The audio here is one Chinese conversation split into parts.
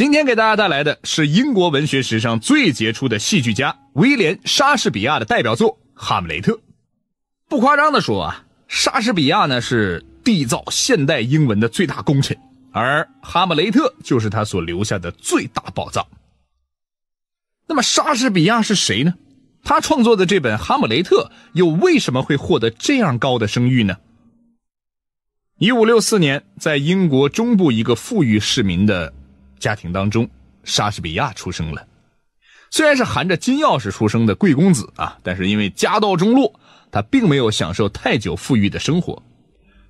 今天给大家带来的是英国文学史上最杰出的戏剧家威廉·莎士比亚的代表作《哈姆雷特》。不夸张的说啊，莎士比亚呢是缔造现代英文的最大功臣，而《哈姆雷特》就是他所留下的最大宝藏。那么，莎士比亚是谁呢？他创作的这本《哈姆雷特》又为什么会获得这样高的声誉呢？一五六四年，在英国中部一个富裕市民的。家庭当中，莎士比亚出生了。虽然是含着金钥匙出生的贵公子啊，但是因为家道中落，他并没有享受太久富裕的生活。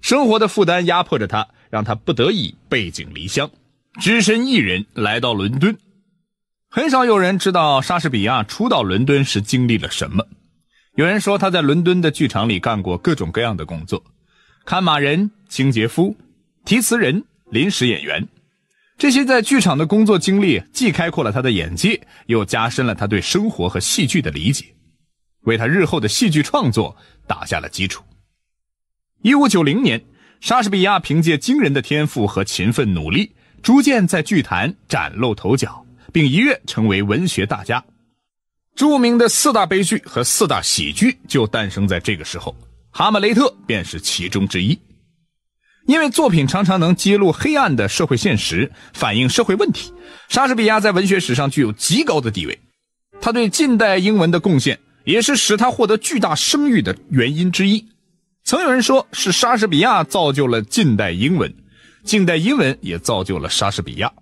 生活的负担压迫着他，让他不得已背井离乡，只身一人来到伦敦。很少有人知道莎士比亚初到伦敦时经历了什么。有人说他在伦敦的剧场里干过各种各样的工作：看马人、清洁夫、提词人、临时演员。这些在剧场的工作经历，既开阔了他的眼界，又加深了他对生活和戏剧的理解，为他日后的戏剧创作打下了基础。一五九零年，莎士比亚凭借惊人的天赋和勤奋努力，逐渐在剧坛崭露头角，并一跃成为文学大家。著名的四大悲剧和四大喜剧就诞生在这个时候，《哈姆雷特》便是其中之一。因为作品常常能揭露黑暗的社会现实，反映社会问题。莎士比亚在文学史上具有极高的地位，他对近代英文的贡献也是使他获得巨大声誉的原因之一。曾有人说是莎士比亚造就了近代英文，近代英文也造就了莎士比亚。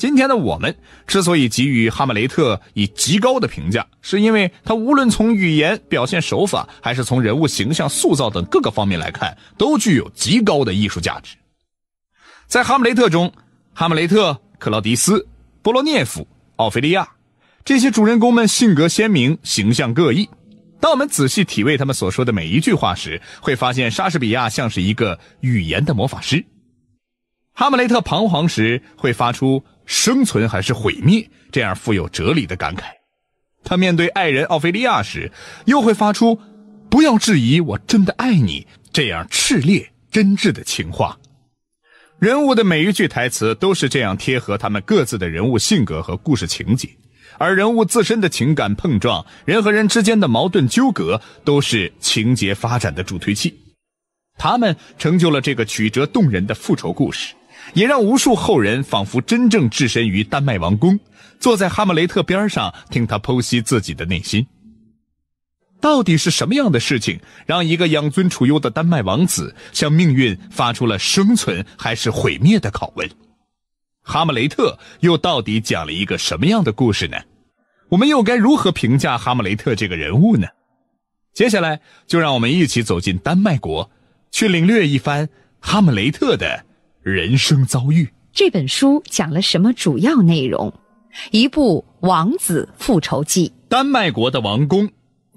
今天的我们之所以给予《哈姆雷特》以极高的评价，是因为他无论从语言表现手法，还是从人物形象塑造等各个方面来看，都具有极高的艺术价值。在《哈姆雷特》中，哈姆雷特、克劳迪斯、波罗涅夫、奥菲利亚这些主人公们性格鲜明，形象各异。当我们仔细体味他们所说的每一句话时，会发现莎士比亚像是一个语言的魔法师。哈姆雷特彷徨时会发出。生存还是毁灭？这样富有哲理的感慨，他面对爱人奥菲利亚时，又会发出“不要质疑，我真的爱你”这样炽烈真挚的情话。人物的每一句台词都是这样贴合他们各自的人物性格和故事情节，而人物自身的情感碰撞、人和人之间的矛盾纠葛，都是情节发展的助推器。他们成就了这个曲折动人的复仇故事。也让无数后人仿佛真正置身于丹麦王宫，坐在哈姆雷特边上听他剖析自己的内心。到底是什么样的事情，让一个养尊处优的丹麦王子向命运发出了生存还是毁灭的拷问？哈姆雷特又到底讲了一个什么样的故事呢？我们又该如何评价哈姆雷特这个人物呢？接下来就让我们一起走进丹麦国，去领略一番哈姆雷特的。人生遭遇这本书讲了什么主要内容？一部《王子复仇记》。丹麦国的王宫，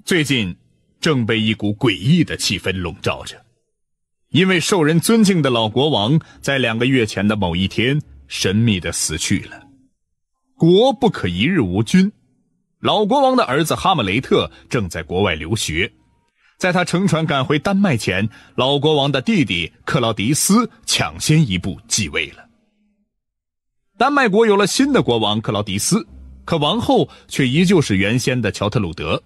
最近正被一股诡异的气氛笼罩着，因为受人尊敬的老国王在两个月前的某一天神秘的死去了。国不可一日无君，老国王的儿子哈姆雷特正在国外留学。在他乘船赶回丹麦前，老国王的弟弟克劳迪斯抢先一步继位了。丹麦国有了新的国王克劳迪斯，可王后却依旧是原先的乔特鲁德。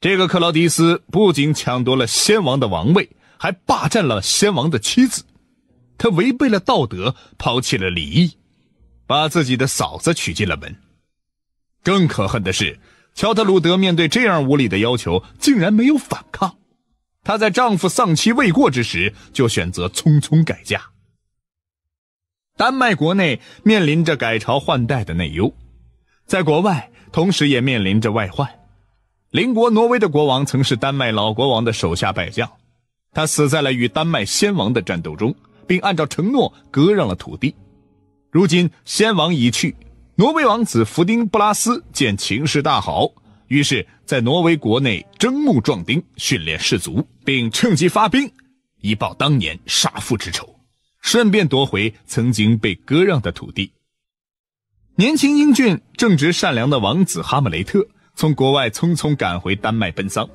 这个克劳迪斯不仅抢夺了先王的王位，还霸占了先王的妻子。他违背了道德，抛弃了礼仪，把自己的嫂子娶进了门。更可恨的是。乔特鲁德面对这样无理的要求，竟然没有反抗。她在丈夫丧妻未过之时，就选择匆匆改嫁。丹麦国内面临着改朝换代的内忧，在国外同时也面临着外患。邻国挪威的国王曾是丹麦老国王的手下败将，他死在了与丹麦先王的战斗中，并按照承诺割让了土地。如今先王已去。挪威王子弗丁布拉斯见情势大好，于是，在挪威国内征募壮丁，训练士卒，并趁机发兵，以报当年杀父之仇，顺便夺回曾经被割让的土地。年轻英俊、正直善良的王子哈姆雷特从国外匆匆赶回丹麦奔丧，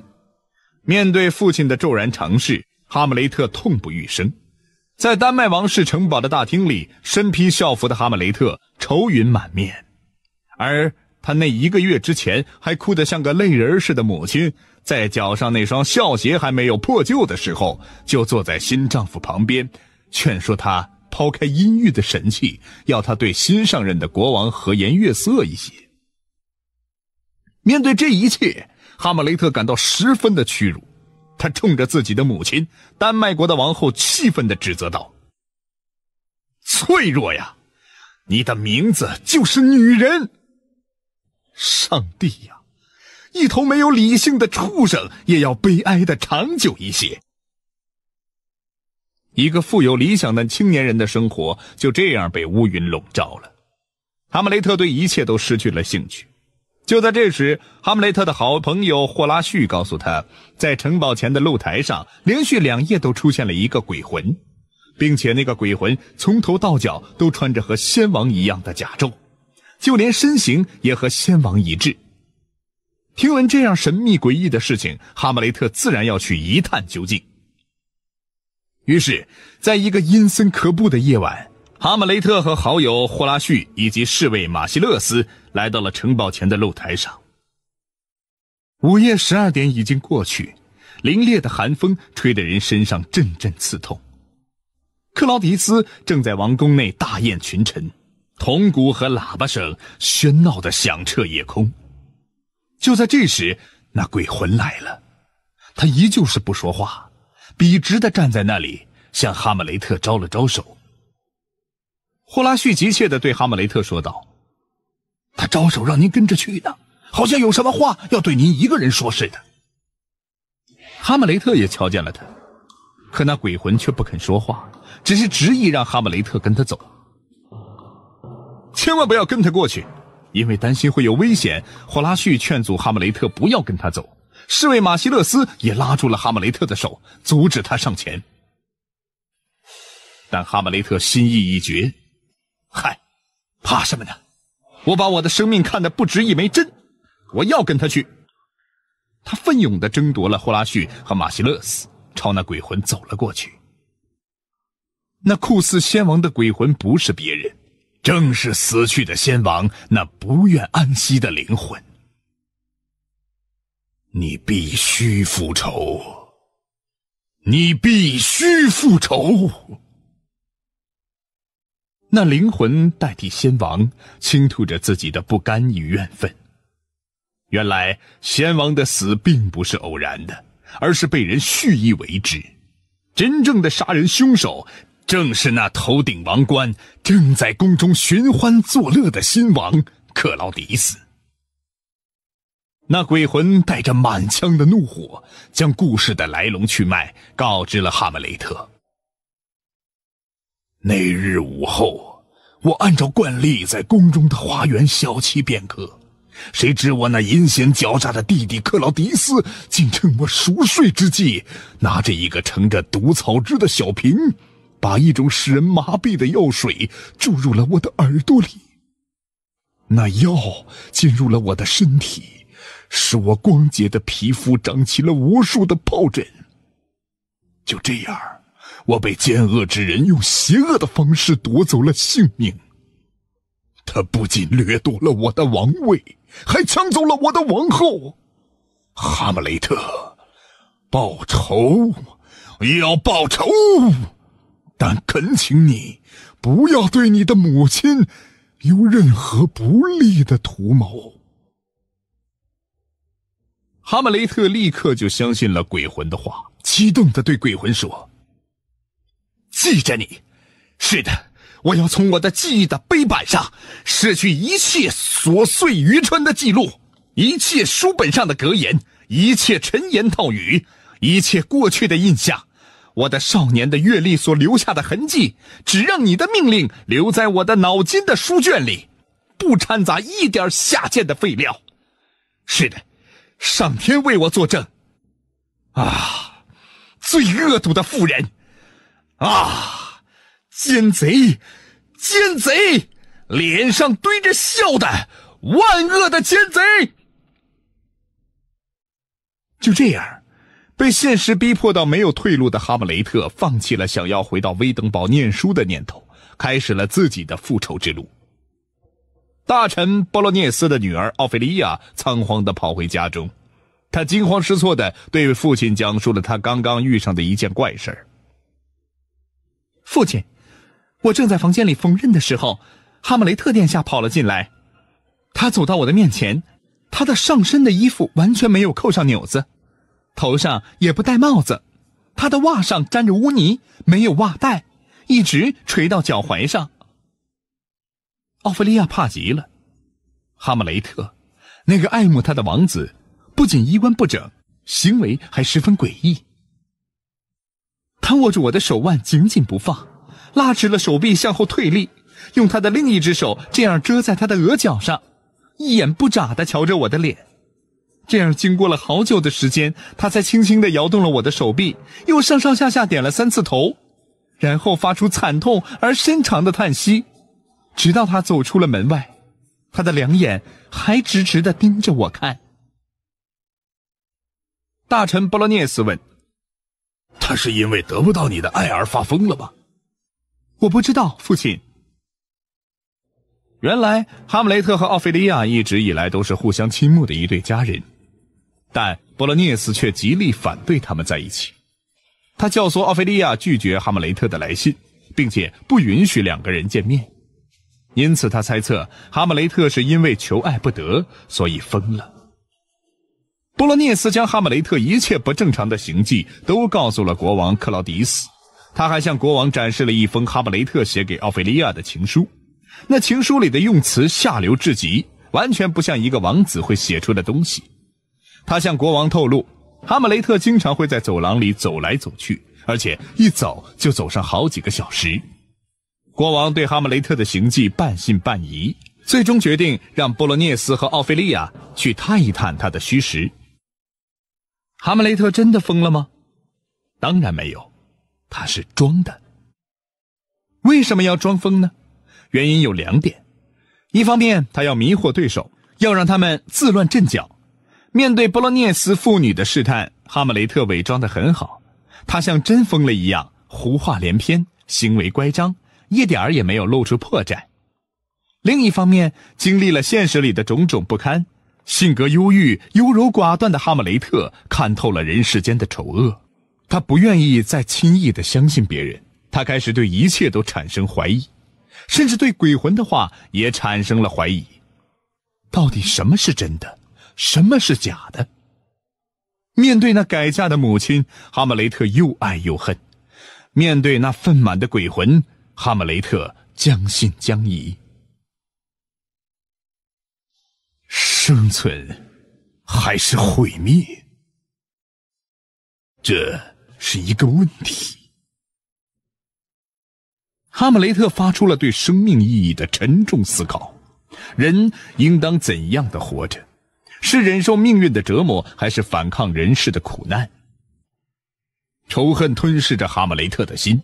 面对父亲的骤然长逝，哈姆雷特痛不欲生。在丹麦王室城堡的大厅里，身披校服的哈姆雷特。愁云满面，而他那一个月之前还哭得像个泪人似的母亲，在脚上那双孝鞋还没有破旧的时候，就坐在新丈夫旁边，劝说他抛开阴郁的神气，要他对新上任的国王和颜悦色一些。面对这一切，哈姆雷特感到十分的屈辱，他冲着自己的母亲——丹麦国的王后，气愤地指责道：“脆弱呀！”你的名字就是女人。上帝呀，一头没有理性的畜生也要悲哀的长久一些。一个富有理想的青年人的生活就这样被乌云笼罩了。哈姆雷特对一切都失去了兴趣。就在这时，哈姆雷特的好朋友霍拉旭告诉他在城堡前的露台上，连续两夜都出现了一个鬼魂。并且那个鬼魂从头到脚都穿着和先王一样的甲胄，就连身形也和先王一致。听闻这样神秘诡异的事情，哈姆雷特自然要去一探究竟。于是，在一个阴森可怖的夜晚，哈姆雷特和好友霍拉旭以及侍卫马西勒斯来到了城堡前的露台上。午夜十二点已经过去，凛冽的寒风吹得人身上阵阵刺痛。克劳迪斯正在王宫内大宴群臣，铜鼓和喇叭声喧闹的响彻夜空。就在这时，那鬼魂来了，他依旧是不说话，笔直的站在那里，向哈姆雷特招了招手。霍拉旭急切的对哈姆雷特说道：“他招手让您跟着去呢，好像有什么话要对您一个人说似的。”哈姆雷特也瞧见了他。可那鬼魂却不肯说话，只是执意让哈姆雷特跟他走。千万不要跟他过去，因为担心会有危险。霍拉旭劝阻哈姆雷特不要跟他走，侍卫马西勒斯也拉住了哈姆雷特的手，阻止他上前。但哈姆雷特心意已决，嗨，怕什么呢？我把我的生命看得不值一枚针，我要跟他去。他奋勇的争夺了霍拉旭和马西勒斯。朝那鬼魂走了过去。那酷似仙王的鬼魂不是别人，正是死去的仙王那不愿安息的灵魂。你必须复仇，你必须复仇！那灵魂代替仙王，倾吐着自己的不甘与怨愤。原来，仙王的死并不是偶然的。而是被人蓄意为之。真正的杀人凶手，正是那头顶王冠、正在宫中寻欢作乐的新王克劳迪斯。那鬼魂带着满腔的怒火，将故事的来龙去脉告知了哈姆雷特。那日午后，我按照惯例在宫中的花园小憩片刻。谁知我那阴险狡诈的弟弟克劳迪斯，竟趁我熟睡之际，拿着一个盛着毒草汁的小瓶，把一种使人麻痹的药水注入了我的耳朵里。那药进入了我的身体，使我光洁的皮肤长起了无数的疱疹。就这样，我被奸恶之人用邪恶的方式夺走了性命。他不仅掠夺了我的王位，还抢走了我的王后。哈姆雷特，报仇，要报仇！但恳请你，不要对你的母亲，有任何不利的图谋。哈姆雷特立刻就相信了鬼魂的话，激动的对鬼魂说：“记着你，是的。”我要从我的记忆的碑板上，失去一切琐碎愚蠢的记录，一切书本上的格言，一切陈言套语，一切过去的印象，我的少年的阅历所留下的痕迹，只让你的命令留在我的脑筋的书卷里，不掺杂一点下贱的废料。是的，上天为我作证，啊，最恶毒的妇人，啊！奸贼，奸贼，脸上堆着笑的万恶的奸贼。就这样，被现实逼迫到没有退路的哈姆雷特，放弃了想要回到威登堡念书的念头，开始了自己的复仇之路。大臣波罗涅斯的女儿奥菲利亚仓皇的跑回家中，他惊慌失措的对父亲讲述了他刚刚遇上的一件怪事父亲。我正在房间里缝纫的时候，哈姆雷特殿下跑了进来。他走到我的面前，他的上身的衣服完全没有扣上纽子，头上也不戴帽子，他的袜上沾着污泥，没有袜带，一直垂到脚踝上。奥菲利亚怕极了，哈姆雷特，那个爱慕他的王子，不仅衣冠不整，行为还十分诡异。他握住我的手腕，紧紧不放。拉直了手臂向后退立，用他的另一只手这样遮在他的额角上，一眼不眨的瞧着我的脸。这样经过了好久的时间，他才轻轻的摇动了我的手臂，又上上下下点了三次头，然后发出惨痛而深长的叹息，直到他走出了门外，他的两眼还直直的盯着我看。大臣布罗涅斯问：“他是因为得不到你的爱而发疯了吗？”我不知道，父亲。原来哈姆雷特和奥菲利亚一直以来都是互相倾慕的一对佳人，但波洛涅斯却极力反对他们在一起。他教唆奥菲利亚拒绝哈姆雷特的来信，并且不允许两个人见面。因此，他猜测哈姆雷特是因为求爱不得，所以疯了。波洛涅斯将哈姆雷特一切不正常的行迹都告诉了国王克劳迪斯。他还向国王展示了一封哈姆雷特写给奥菲利亚的情书，那情书里的用词下流至极，完全不像一个王子会写出的东西。他向国王透露，哈姆雷特经常会在走廊里走来走去，而且一走就走上好几个小时。国王对哈姆雷特的行迹半信半疑，最终决定让波洛涅斯和奥菲利亚去探一探他的虚实。哈姆雷特真的疯了吗？当然没有。他是装的。为什么要装疯呢？原因有两点：一方面，他要迷惑对手，要让他们自乱阵脚；面对波洛涅斯妇女的试探，哈姆雷特伪装的很好，他像真疯了一样，胡话连篇，行为乖张，一点儿也没有露出破绽。另一方面，经历了现实里的种种不堪，性格忧郁、优柔寡断的哈姆雷特看透了人世间的丑恶。他不愿意再轻易的相信别人，他开始对一切都产生怀疑，甚至对鬼魂的话也产生了怀疑。到底什么是真的，什么是假的？面对那改嫁的母亲，哈姆雷特又爱又恨；面对那愤满的鬼魂，哈姆雷特将信将疑。生存，还是毁灭？这。是一个问题。哈姆雷特发出了对生命意义的沉重思考：人应当怎样的活着？是忍受命运的折磨，还是反抗人世的苦难？仇恨吞噬着哈姆雷特的心，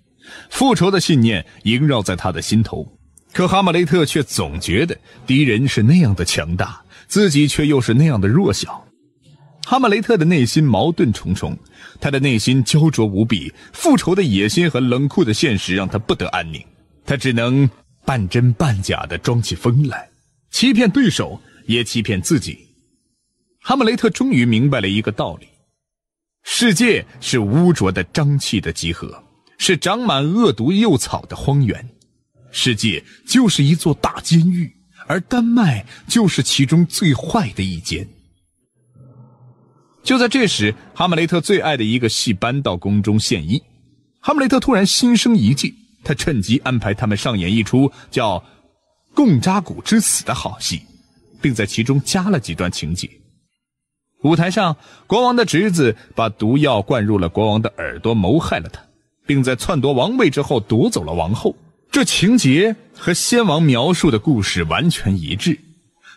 复仇的信念萦绕在他的心头。可哈姆雷特却总觉得敌人是那样的强大，自己却又是那样的弱小。哈姆雷特的内心矛盾重重，他的内心焦灼无比，复仇的野心和冷酷的现实让他不得安宁。他只能半真半假的装起疯来，欺骗对手，也欺骗自己。哈姆雷特终于明白了一个道理：世界是污浊的、瘴气的集合，是长满恶毒幼草的荒原。世界就是一座大监狱，而丹麦就是其中最坏的一间。就在这时，哈姆雷特最爱的一个戏班到宫中献艺。哈姆雷特突然心生一计，他趁机安排他们上演一出叫《贡扎古之死》的好戏，并在其中加了几段情节。舞台上，国王的侄子把毒药灌入了国王的耳朵，谋害了他，并在篡夺王位之后夺走了王后。这情节和先王描述的故事完全一致。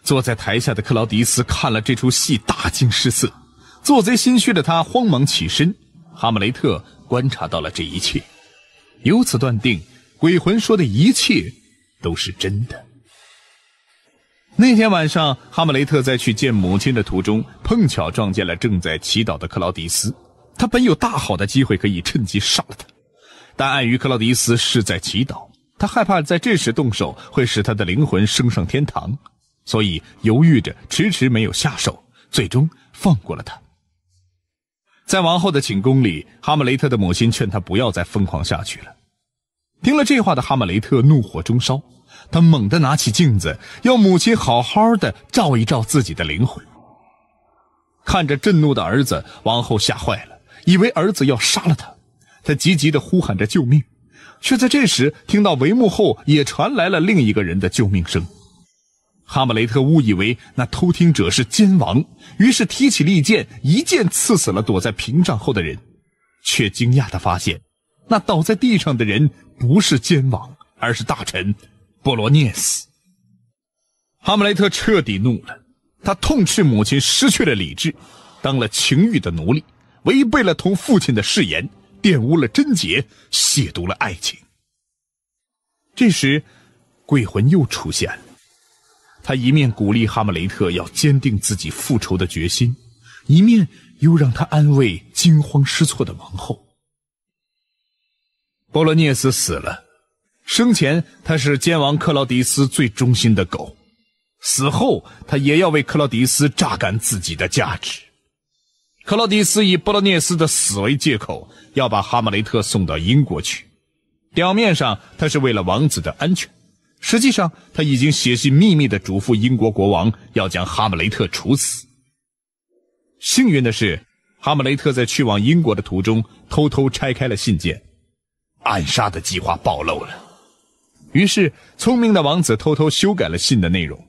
坐在台下的克劳迪斯看了这出戏，大惊失色。做贼心虚的他慌忙起身，哈姆雷特观察到了这一切，由此断定鬼魂说的一切都是真的。那天晚上，哈姆雷特在去见母亲的途中，碰巧撞见了正在祈祷的克劳迪斯。他本有大好的机会可以趁机杀了他，但碍于克劳迪斯是在祈祷，他害怕在这时动手会使他的灵魂升上天堂，所以犹豫着迟迟没有下手，最终放过了他。在王后的寝宫里，哈姆雷特的母亲劝他不要再疯狂下去了。听了这话的哈姆雷特怒火中烧，他猛地拿起镜子，要母亲好好的照一照自己的灵魂。看着震怒的儿子，王后吓坏了，以为儿子要杀了他，他急急的呼喊着救命，却在这时听到帷幕后也传来了另一个人的救命声。哈姆雷特误以为那偷听者是奸王，于是提起利剑，一剑刺死了躲在屏障后的人，却惊讶的发现，那倒在地上的人不是奸王，而是大臣波罗涅斯。哈姆雷特彻底怒了，他痛斥母亲失去了理智，当了情欲的奴隶，违背了同父亲的誓言，玷污了贞洁，亵渎了爱情。这时，鬼魂又出现了。他一面鼓励哈姆雷特要坚定自己复仇的决心，一面又让他安慰惊慌失措的王后。波罗涅斯死了，生前他是奸王克劳迪斯最忠心的狗，死后他也要为克劳迪斯榨干自己的价值。克劳迪斯以波罗涅斯的死为借口，要把哈姆雷特送到英国去，表面上他是为了王子的安全。实际上，他已经写信秘密的嘱咐英国国王要将哈姆雷特处死。幸运的是，哈姆雷特在去往英国的途中偷偷拆开了信件，暗杀的计划暴露了。于是，聪明的王子偷偷修改了信的内容。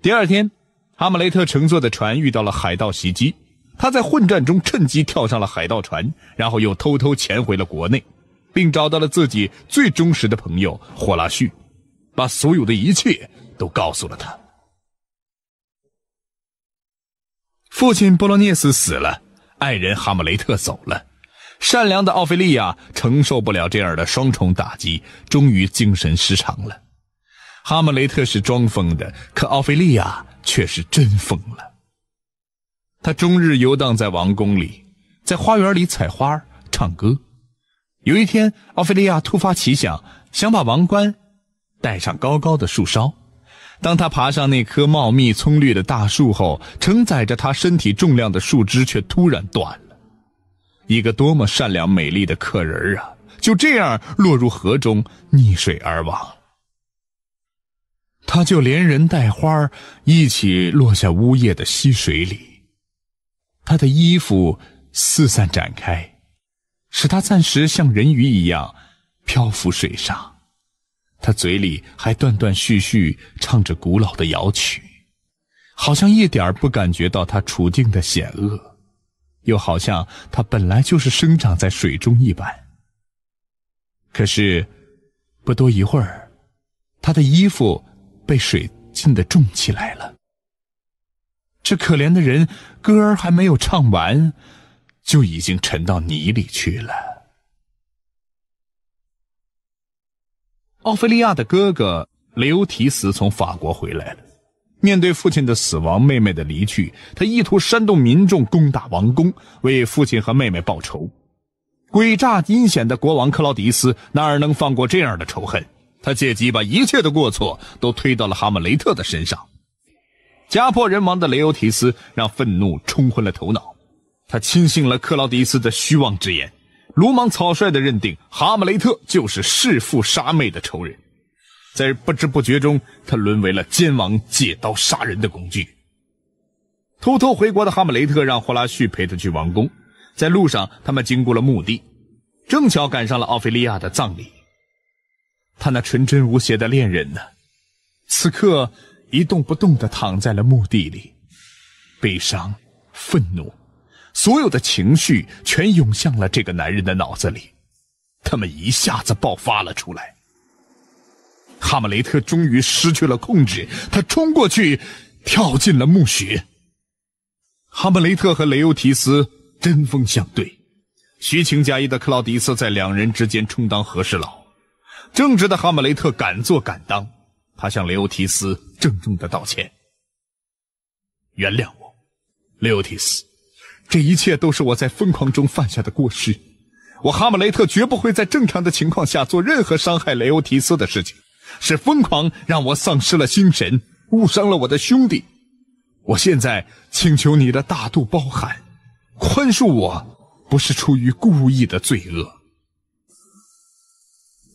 第二天，哈姆雷特乘坐的船遇到了海盗袭击，他在混战中趁机跳上了海盗船，然后又偷偷潜回了国内，并找到了自己最忠实的朋友霍拉旭。把所有的一切都告诉了他。父亲波洛涅斯死了，爱人哈姆雷特走了，善良的奥菲利亚承受不了这样的双重打击，终于精神失常了。哈姆雷特是装疯的，可奥菲利亚却是真疯了。他终日游荡在王宫里，在花园里采花唱歌。有一天，奥菲利亚突发奇想，想把王冠。带上高高的树梢，当他爬上那棵茂密葱绿的大树后，承载着他身体重量的树枝却突然断了。一个多么善良美丽的客人啊，就这样落入河中，溺水而亡。他就连人带花一起落下呜咽的溪水里，他的衣服四散展开，使他暂时像人鱼一样漂浮水上。他嘴里还断断续续唱着古老的摇曲，好像一点儿不感觉到他处境的险恶，又好像他本来就是生长在水中一般。可是，不多一会儿，他的衣服被水浸得重起来了。这可怜的人，歌儿还没有唱完，就已经沉到泥里去了。奥菲利亚的哥哥雷欧提斯从法国回来了。面对父亲的死亡、妹妹的离去，他意图煽动民众攻打王宫，为父亲和妹妹报仇。诡诈阴险的国王克劳迪斯哪能放过这样的仇恨？他借机把一切的过错都推到了哈姆雷特的身上。家破人亡的雷欧提斯让愤怒冲昏了头脑，他轻信了克劳迪斯的虚妄之言。鲁莽草率的认定哈姆雷特就是弑父杀妹的仇人，在不知不觉中，他沦为了奸王借刀杀人的工具。偷偷回国的哈姆雷特让霍拉旭陪他去王宫，在路上，他们经过了墓地，正巧赶上了奥菲利亚的葬礼。他那纯真无邪的恋人呢？此刻一动不动的躺在了墓地里，悲伤，愤怒。所有的情绪全涌向了这个男人的脑子里，他们一下子爆发了出来。哈姆雷特终于失去了控制，他冲过去，跳进了墓穴。哈姆雷特和雷欧提斯针锋相对，虚情假意的克劳狄斯在两人之间充当和事佬。正直的哈姆雷特敢做敢当，他向雷欧提斯郑重的道歉：“原谅我，雷欧提斯。”这一切都是我在疯狂中犯下的过失。我哈姆雷特绝不会在正常的情况下做任何伤害雷欧提斯的事情。是疯狂让我丧失了心神，误伤了我的兄弟。我现在请求你的大度包涵，宽恕我，不是出于故意的罪恶。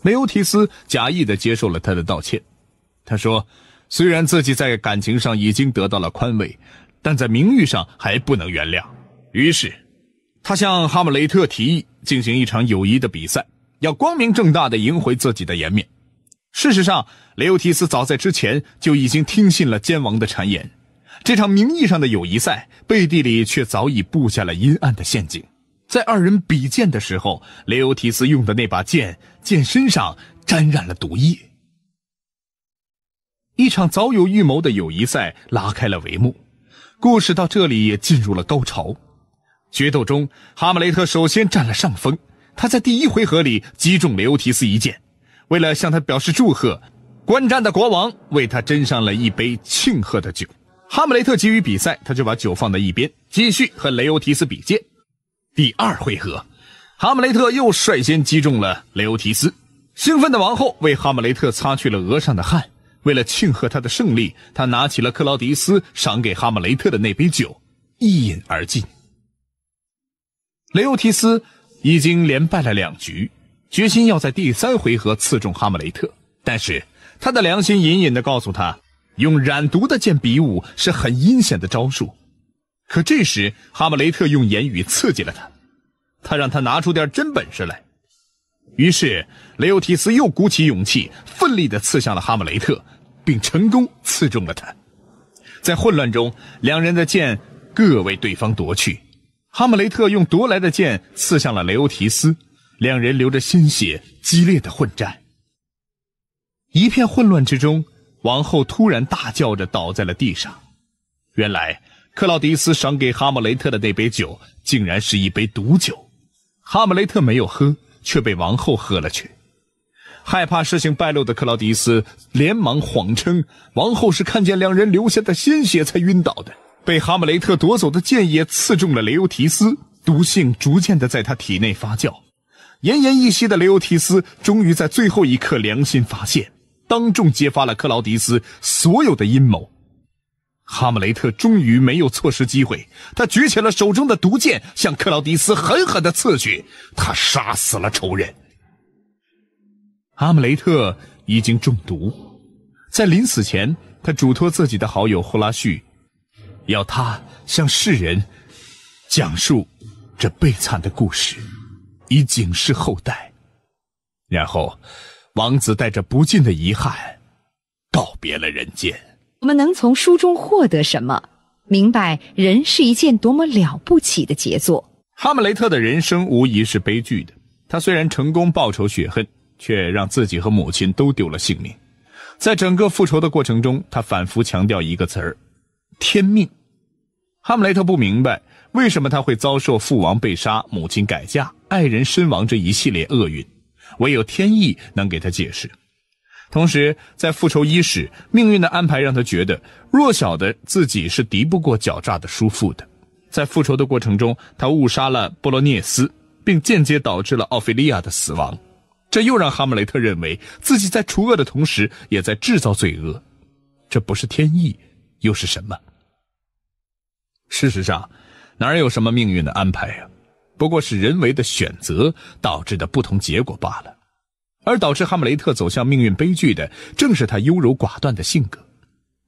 雷欧提斯假意的接受了他的道歉。他说，虽然自己在感情上已经得到了宽慰，但在名誉上还不能原谅。于是，他向哈姆雷特提议进行一场友谊的比赛，要光明正大的赢回自己的颜面。事实上，雷欧提斯早在之前就已经听信了奸王的谗言，这场名义上的友谊赛背地里却早已布下了阴暗的陷阱。在二人比剑的时候，雷欧提斯用的那把剑剑身上沾染了毒液。一场早有预谋的友谊赛拉开了帷幕，故事到这里也进入了高潮。决斗中，哈姆雷特首先占了上风。他在第一回合里击中雷欧提斯一剑。为了向他表示祝贺，观战的国王为他斟上了一杯庆贺的酒。哈姆雷特急于比赛，他就把酒放在一边，继续和雷欧提斯比剑。第二回合，哈姆雷特又率先击中了雷欧提斯。兴奋的王后为哈姆雷特擦去了额上的汗。为了庆贺他的胜利，她拿起了克劳迪斯赏给哈姆雷特的那杯酒，一饮而尽。雷欧提斯已经连败了两局，决心要在第三回合刺中哈姆雷特。但是他的良心隐隐的告诉他，用染毒的剑比武是很阴险的招数。可这时哈姆雷特用言语刺激了他，他让他拿出点真本事来。于是雷欧提斯又鼓起勇气，奋力的刺向了哈姆雷特，并成功刺中了他。在混乱中，两人的剑各为对方夺去。哈姆雷特用夺来的剑刺向了雷欧提斯，两人流着鲜血，激烈的混战。一片混乱之中，王后突然大叫着倒在了地上。原来，克劳迪斯赏给哈姆雷特的那杯酒竟然是一杯毒酒，哈姆雷特没有喝，却被王后喝了去。害怕事情败露的克劳迪斯连忙谎称，王后是看见两人流下的鲜血才晕倒的。被哈姆雷特夺走的剑也刺中了雷欧提斯，毒性逐渐的在他体内发酵。奄奄一息的雷欧提斯终于在最后一刻良心发现，当众揭发了克劳迪斯所有的阴谋。哈姆雷特终于没有错失机会，他举起了手中的毒剑，向克劳迪斯狠狠的刺去，他杀死了仇人。哈姆雷特已经中毒，在临死前，他嘱托自己的好友霍拉旭。要他向世人讲述这悲惨的故事，以警示后代。然后，王子带着不尽的遗憾告别了人间。我们能从书中获得什么？明白人是一件多么了不起的杰作。哈姆雷特的人生无疑是悲剧的。他虽然成功报仇雪恨，却让自己和母亲都丢了性命。在整个复仇的过程中，他反复强调一个词儿：天命。哈姆雷特不明白为什么他会遭受父王被杀、母亲改嫁、爱人身亡这一系列厄运，唯有天意能给他解释。同时，在复仇伊始，命运的安排让他觉得弱小的自己是敌不过狡诈的叔父的。在复仇的过程中，他误杀了波罗涅斯，并间接导致了奥菲利亚的死亡，这又让哈姆雷特认为自己在除恶的同时也在制造罪恶，这不是天意又是什么？事实上，哪有什么命运的安排呀？不过是人为的选择导致的不同结果罢了。而导致哈姆雷特走向命运悲剧的，正是他优柔寡断的性格，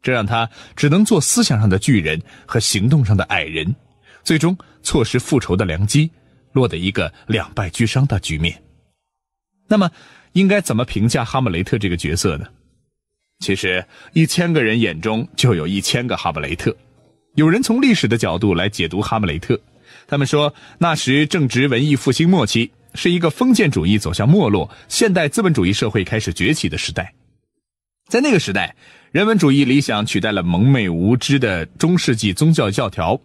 这让他只能做思想上的巨人和行动上的矮人，最终错失复仇的良机，落得一个两败俱伤的局面。那么，应该怎么评价哈姆雷特这个角色呢？其实，一千个人眼中就有一千个哈姆雷特。有人从历史的角度来解读《哈姆雷特》，他们说，那时正值文艺复兴末期，是一个封建主义走向没落、现代资本主义社会开始崛起的时代。在那个时代，人文主义理想取代了蒙昧无知的中世纪宗教教条，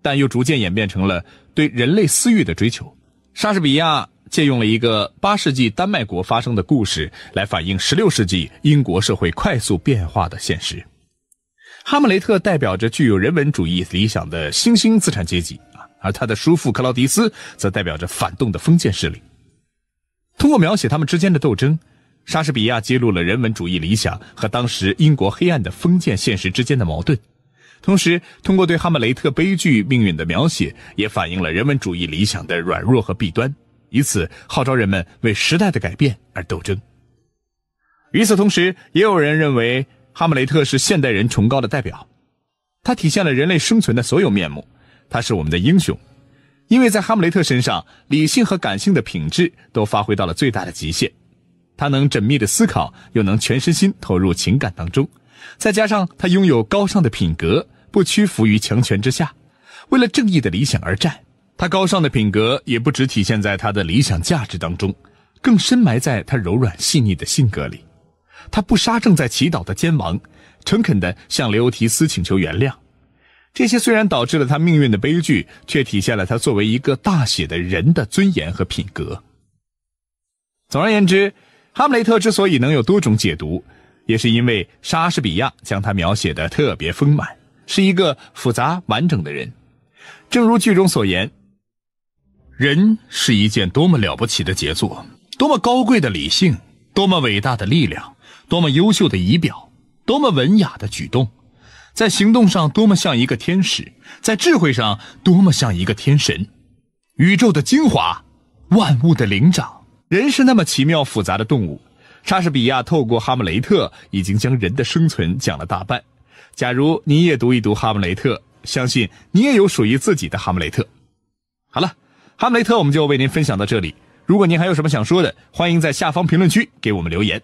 但又逐渐演变成了对人类私欲的追求。莎士比亚借用了一个八世纪丹麦国发生的故事，来反映16世纪英国社会快速变化的现实。哈姆雷特代表着具有人文主义理想的新兴资产阶级啊，而他的叔父克劳迪斯则代表着反动的封建势力。通过描写他们之间的斗争，莎士比亚揭露了人文主义理想和当时英国黑暗的封建现实之间的矛盾，同时通过对哈姆雷特悲剧命运的描写，也反映了人文主义理想的软弱和弊端，以此号召人们为时代的改变而斗争。与此同时，也有人认为。哈姆雷特是现代人崇高的代表，他体现了人类生存的所有面目，他是我们的英雄，因为在哈姆雷特身上，理性和感性的品质都发挥到了最大的极限，他能缜密的思考，又能全身心投入情感当中，再加上他拥有高尚的品格，不屈服于强权之下，为了正义的理想而战。他高尚的品格也不只体现在他的理想价值当中，更深埋在他柔软细腻的性格里。他不杀正在祈祷的奸王，诚恳的向雷欧提斯请求原谅。这些虽然导致了他命运的悲剧，却体现了他作为一个大写的人的尊严和品格。总而言之，哈姆雷特之所以能有多种解读，也是因为莎士比亚将他描写的特别丰满，是一个复杂完整的人。正如剧中所言：“人是一件多么了不起的杰作，多么高贵的理性，多么伟大的力量。”多么优秀的仪表，多么文雅的举动，在行动上多么像一个天使，在智慧上多么像一个天神，宇宙的精华，万物的灵长。人是那么奇妙复杂的动物。莎士比亚透过哈姆雷特，已经将人的生存讲了大半。假如你也读一读哈姆雷特，相信你也有属于自己的哈姆雷特。好了，哈姆雷特我们就为您分享到这里。如果您还有什么想说的，欢迎在下方评论区给我们留言。